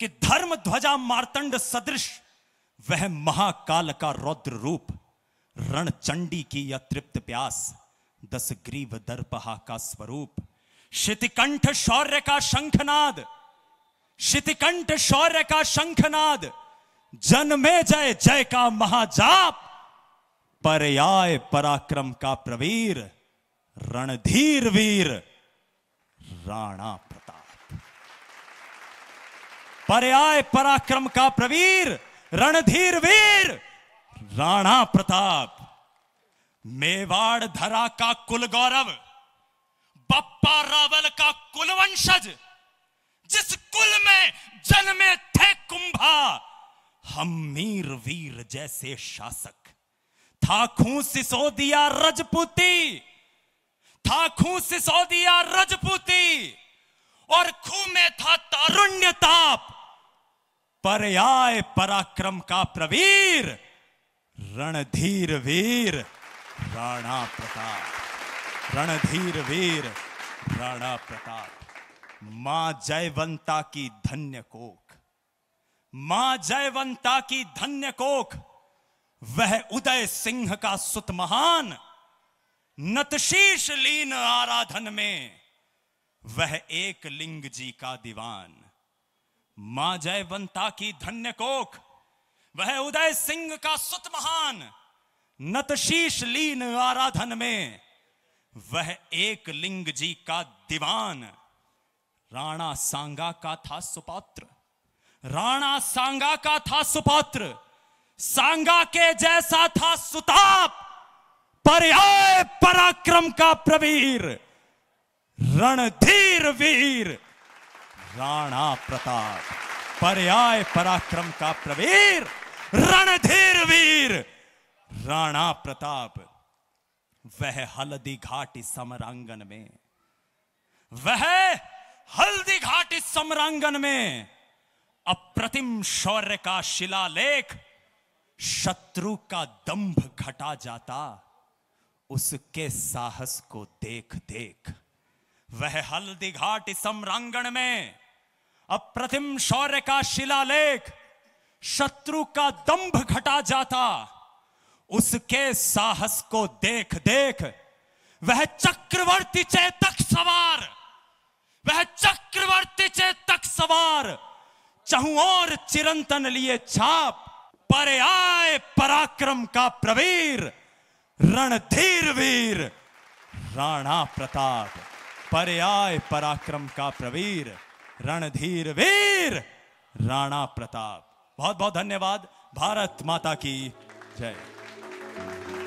कि धर्म ध्वजा मारतंड सदृश वह महाकाल का रौद्र रूप रणचंडी की अतृप्त प्यास दस ग्रीव दर्पहा का स्वरूप शितिकंठ शौर्य का शंखनाद शितिकंठ शौर्य का शंखनाद जन में जय जय का महाजाप पर्याय पराक्रम का प्रवीर रणधीर वीर राणा पर्याय पराक्रम का प्रवीर रणधीर वीर राणा प्रताप मेवाड़ धरा का कुल गौरव बप्पा रावल का कुलवंशज जिस कुल में जन्मे थे कुंभा हम मीर वीर जैसे शासक था थाखू सिसोदिया रजपूती था थाखू सिसोदिया रजपूती और खू में था तारुण्य ताप पर्याय पराक्रम का प्रवीर रणधीर वीर राणा प्रताप रणधीर वीर राणा प्रताप मां जयवंता की धन्य कोख मां जयवंता की धन्य कोख वह उदय सिंह का सुत महान नतशीष लीन आराधन में वह एक लिंग जी का दीवान मां जयवंता की धन्य कोख वह उदय सिंह का सुत महान नतशीष लीन आराधन में वह एक लिंग जी का दीवान राणा सांगा का था सुपात्र राणा सांगा का था सुपात्र सांगा के जैसा था सुताप पर्याय पराक्रम का प्रवीर रणधीर वीर राणा प्रताप पर्याय पराक्रम का प्रवीर रणधीर वीर राणा प्रताप वह हल्दी घाटी समरांगन में वह हल्दी घाटी समरांगन में अप्रतिम शौर्य का शिलालेख शत्रु का दंभ घटा जाता उसके साहस को देख देख वह हल्दी घाट समरांगण में अप्रतिम शौर्य का शिलालेख शत्रु का दंभ घटा जाता उसके साहस को देख देख वह चक्रवर्ती चेतक सवार वह चक्रवर्ती चेतक सवार चहु और चिरंतन लिए छाप पर आए पराक्रम का प्रवीर रणधीर वीर राणा प्रताप पर्याय आए पराक्रम का प्रवीर रणधीर वीर राणा प्रताप बहुत बहुत धन्यवाद भारत माता की जय